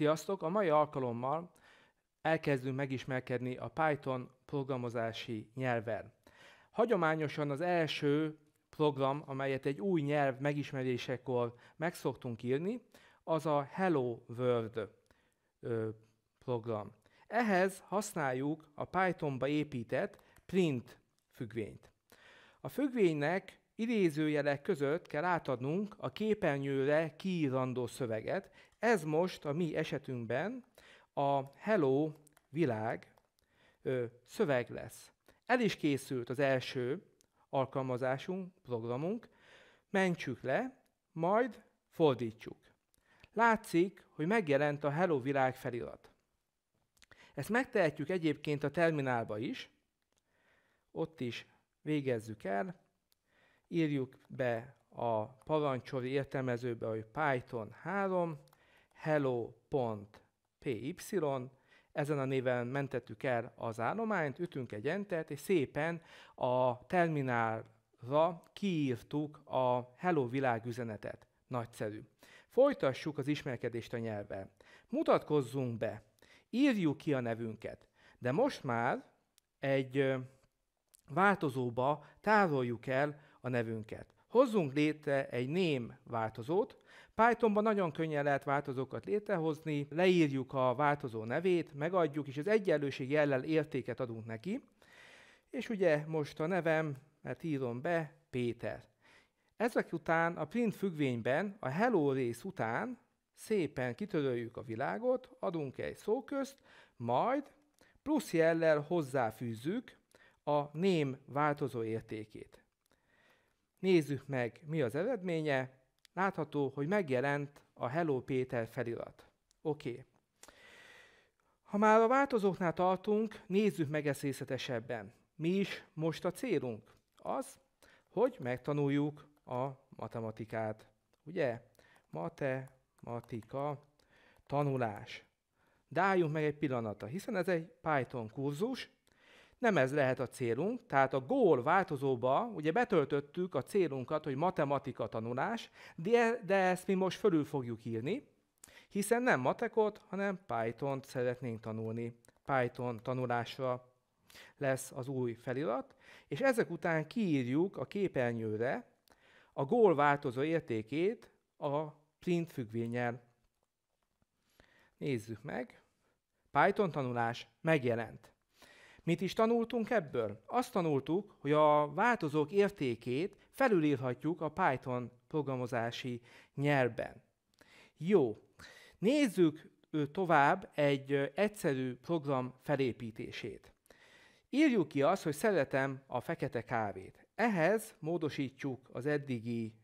Sziasztok! A mai alkalommal elkezdünk megismerkedni a Python programozási nyelven. Hagyományosan az első program, amelyet egy új nyelv megismerésekor megszoktunk írni, az a Hello World program. Ehhez használjuk a Pythonba épített print függvényt. A függvénynek idézőjelek között kell átadnunk a képernyőre kiírandó szöveget. Ez most a mi esetünkben a Hello világ ö, szöveg lesz. El is készült az első alkalmazásunk, programunk, mentsük le, majd fordítsuk. Látszik, hogy megjelent a Hello világ felirat. Ezt megtehetjük egyébként a terminálba is, ott is végezzük el, írjuk be a parancsori értelmezőbe, hogy Python 3, hello.py, ezen a néven mentettük el az állományt, ütünk egy entert, és szépen a terminálra kiírtuk a Hello világ üzenetet. Nagyszerű. Folytassuk az ismerkedést a nyelvvel. Mutatkozzunk be, írjuk ki a nevünket, de most már egy változóba tároljuk el a nevünket. Hozzunk létre egy ném változót. Pythonban nagyon könnyen lehet változókat létrehozni, leírjuk a változó nevét, megadjuk, és az egyenlőség jellel értéket adunk neki. És ugye most a nevem, mert írom be, Péter. Ezek után a print függvényben, a hello rész után szépen kitöröljük a világot, adunk egy szóközt, majd plusz jellel hozzáfűzzük a ném változó értékét. Nézzük meg, mi az eredménye. Látható, hogy megjelent a Hello Péter felirat. Oké. Okay. Ha már a változóknál tartunk, nézzük meg ezt részletesebben. Mi is most a célunk? Az, hogy megtanuljuk a matematikát. Ugye? Matematika, tanulás. De álljunk meg egy pillanatra, hiszen ez egy Python kurzus, nem ez lehet a célunk, tehát a gól változóba ugye betöltöttük a célunkat, hogy matematika tanulás, de, de ezt mi most fölül fogjuk írni, hiszen nem matekot, hanem Python-t szeretnénk tanulni. Python tanulásra lesz az új felirat, és ezek után kiírjuk a képernyőre a gól változó értékét a print függvényel. Nézzük meg. Python tanulás megjelent. Mit is tanultunk ebből? Azt tanultuk, hogy a változók értékét felülírhatjuk a Python programozási nyelvben. Jó, nézzük tovább egy egyszerű program felépítését. Írjuk ki azt, hogy szeretem a fekete kávét. Ehhez módosítjuk az eddigi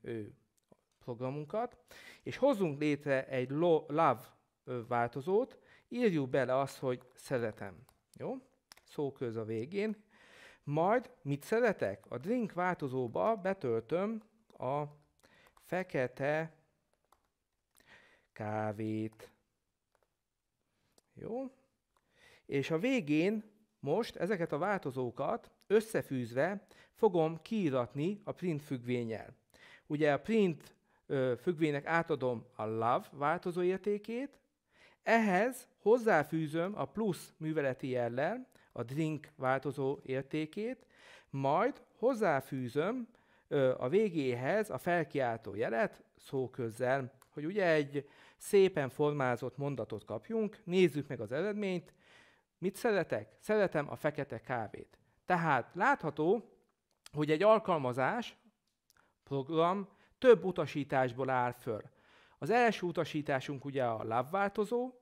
programunkat, és hozzunk létre egy love változót, írjuk bele azt, hogy szeretem. Jó? szóköz a végén, majd mit szeretek? A drink változóba betöltöm a fekete kávét. Jó? És a végén most ezeket a változókat összefűzve fogom kiíratni a print függvényel. Ugye a print függvénynek átadom a love változóértékét, ehhez hozzáfűzöm a plusz műveleti jellel, a drink változó értékét, majd hozzáfűzöm ö, a végéhez a felkiáltó jelet szóközzel, hogy ugye egy szépen formázott mondatot kapjunk, nézzük meg az eredményt. Mit szeretek? Szeretem a fekete kávét. Tehát látható, hogy egy alkalmazás, program több utasításból áll föl. Az első utasításunk ugye a love változó,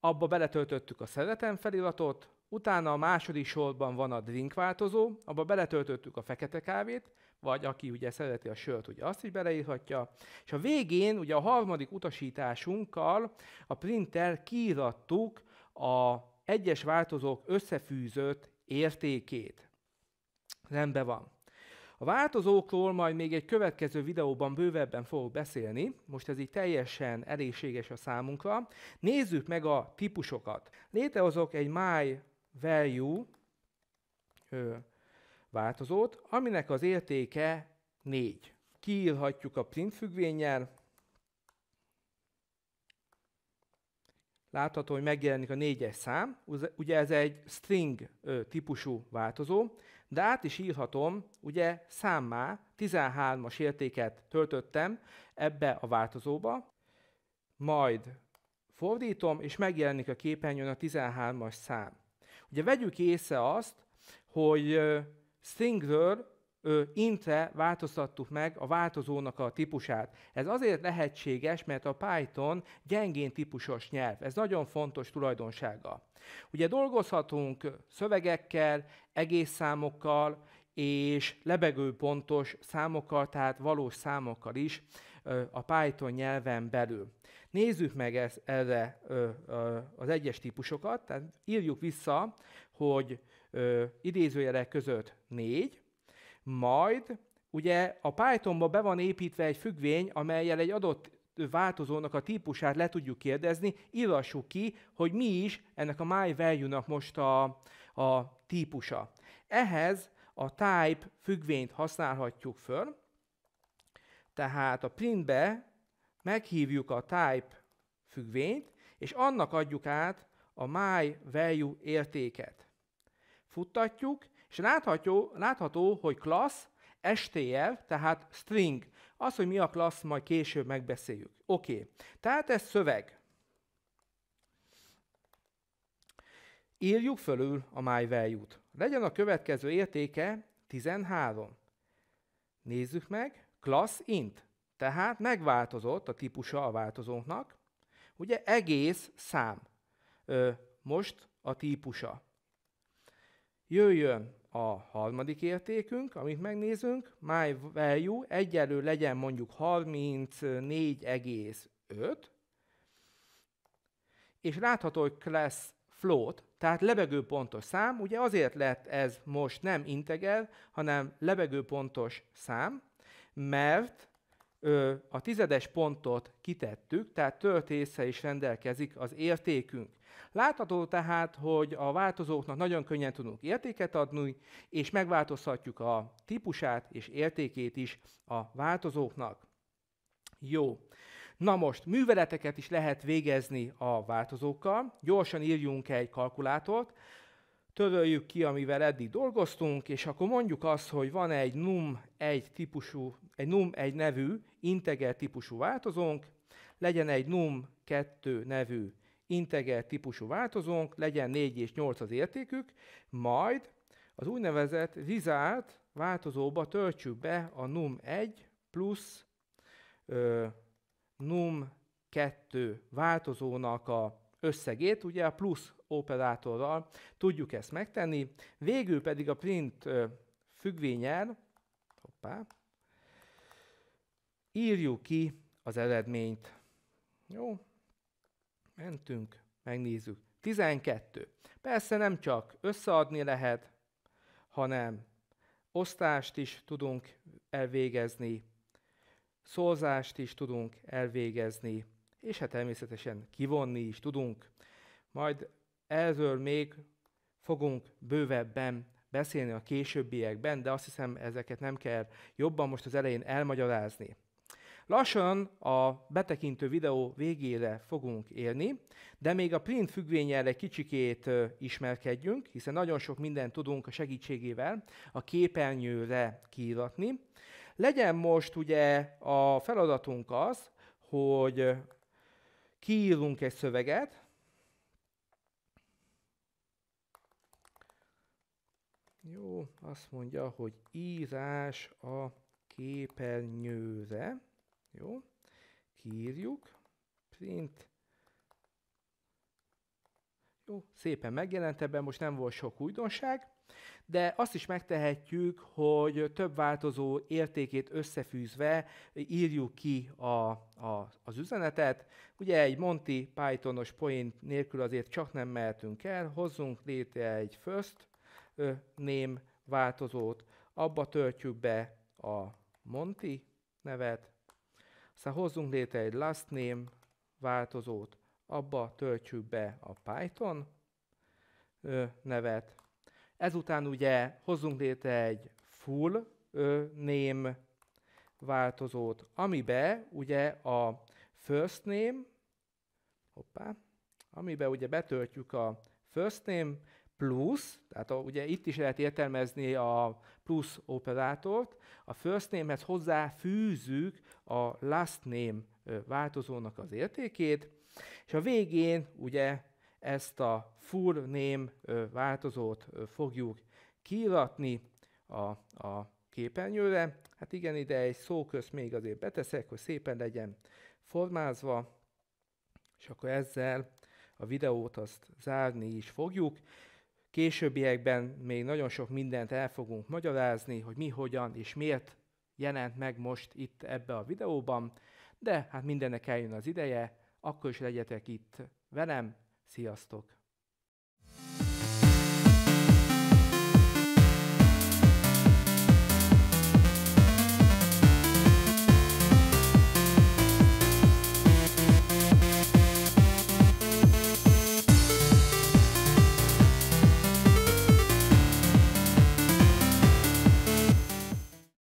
abba beletöltöttük a szeretem feliratot, Utána a második sorban van a drink változó, abba beletöltöttük a fekete kávét, vagy aki ugye szereti a sört, ugye azt is beleírhatja. És a végén, ugye a harmadik utasításunkkal a printer kiírattuk a egyes változók összefűzött értékét. Rendben van. A változókról majd még egy következő videóban bővebben fogok beszélni, most ez így teljesen elégséges a számunkra. Nézzük meg a típusokat. Létehozok egy My value ö, változót, aminek az értéke 4. Kiírhatjuk a print függvényel, látható, hogy megjelenik a négyes szám, ugye ez egy string ö, típusú változó, de át is írhatom, ugye számmá 13-as értéket töltöttem ebbe a változóba, majd fordítom, és megjelenik a képernyőn a 13-as szám. Ugye vegyük észre azt, hogy Stingről intre változtattuk meg a változónak a típusát. Ez azért lehetséges, mert a Python gyengén típusos nyelv. Ez nagyon fontos tulajdonsága. Ugye dolgozhatunk szövegekkel, egész számokkal és lebegő pontos számokkal, tehát valós számokkal is a Python nyelven belül. Nézzük meg ezt, erre az egyes típusokat, tehát írjuk vissza, hogy idézőjelek között négy, majd ugye a Pythonba be van építve egy függvény, amelyel egy adott változónak a típusát le tudjuk kérdezni, írassuk ki, hogy mi is ennek a myValue-nak most a, a típusa. Ehhez a type függvényt használhatjuk föl, tehát a printbe meghívjuk a type függvényt, és annak adjuk át a my value értéket. Futtatjuk, és látható, látható hogy class STL, tehát string. Az, hogy mi a class, majd később megbeszéljük. Oké, okay. tehát ez szöveg. Írjuk fölül a my value-t. Legyen a következő értéke 13. Nézzük meg. Class int. Tehát megváltozott a típusa a változónknak, ugye egész szám. Ö, most a típusa. Jöjjön a harmadik értékünk, amit megnézünk, my value egyelő legyen mondjuk 34,5, és látható, hogy class float, tehát lebegőpontos szám, ugye azért lett ez most nem integer, hanem lebegőpontos szám, mert ö, a tizedes pontot kitettük, tehát tölt észre is rendelkezik az értékünk. Látható tehát, hogy a változóknak nagyon könnyen tudunk értéket adni, és megváltozhatjuk a típusát és értékét is a változóknak. Jó. Na most, műveleteket is lehet végezni a változókkal. Gyorsan írjunk egy kalkulátort töröljük ki, amivel eddig dolgoztunk, és akkor mondjuk azt, hogy van egy num egy típusú, egy num egy nevű integer típusú változónk, legyen egy num2 nevű integer típusú változónk, legyen 4 és 8 az értékük, majd az úgynevezett vizárt változóba töltsük be a num1 plusz ö, num2 változónak a összegét, ugye a plusz operátorral tudjuk ezt megtenni, végül pedig a print függvényel, hoppá, írjuk ki az eredményt. Jó, mentünk, megnézzük. 12. Persze nem csak összeadni lehet, hanem osztást is tudunk elvégezni, szorzást is tudunk elvégezni, és hát természetesen kivonni is tudunk. Majd ezről még fogunk bővebben beszélni a későbbiekben, de azt hiszem ezeket nem kell jobban most az elején elmagyarázni. Lassan a betekintő videó végére fogunk érni, de még a print függvényel egy kicsikét ismerkedjünk, hiszen nagyon sok mindent tudunk a segítségével a képernyőre kiíratni. Legyen most ugye a feladatunk az, hogy kiírunk egy szöveget, Jó, azt mondja, hogy írás a képernyőre. Jó, kiírjuk. Print. Jó, szépen megjelent ebben, most nem volt sok újdonság de azt is megtehetjük, hogy több változó értékét összefűzve írjuk ki a, a, az üzenetet. Ugye egy Monty Pythonos point nélkül azért csak nem mehetünk el, hozzunk létre egy first name változót, abba töltjük be a Monty nevet, aztán hozzunk létre egy last name változót, abba töltjük be a Python nevet, Ezután ugye hozzunk létre egy full name változót, amibe ugye a first name, hoppá, amibe ugye betöltjük a first name plusz, tehát a, ugye itt is lehet értelmezni a plusz operátort, a first name-hez hozzáfűzzük a last name változónak az értékét, és a végén ugye ezt a full name változót fogjuk kiiratni a, a képernyőre. Hát igen, ide egy szóközt még azért beteszek, hogy szépen legyen formázva, és akkor ezzel a videót azt zárni is fogjuk. Későbbiekben még nagyon sok mindent el fogunk magyarázni, hogy mi, hogyan és miért jelent meg most itt ebbe a videóban, de hát mindennek eljön az ideje, akkor is legyetek itt velem, Sziasztok!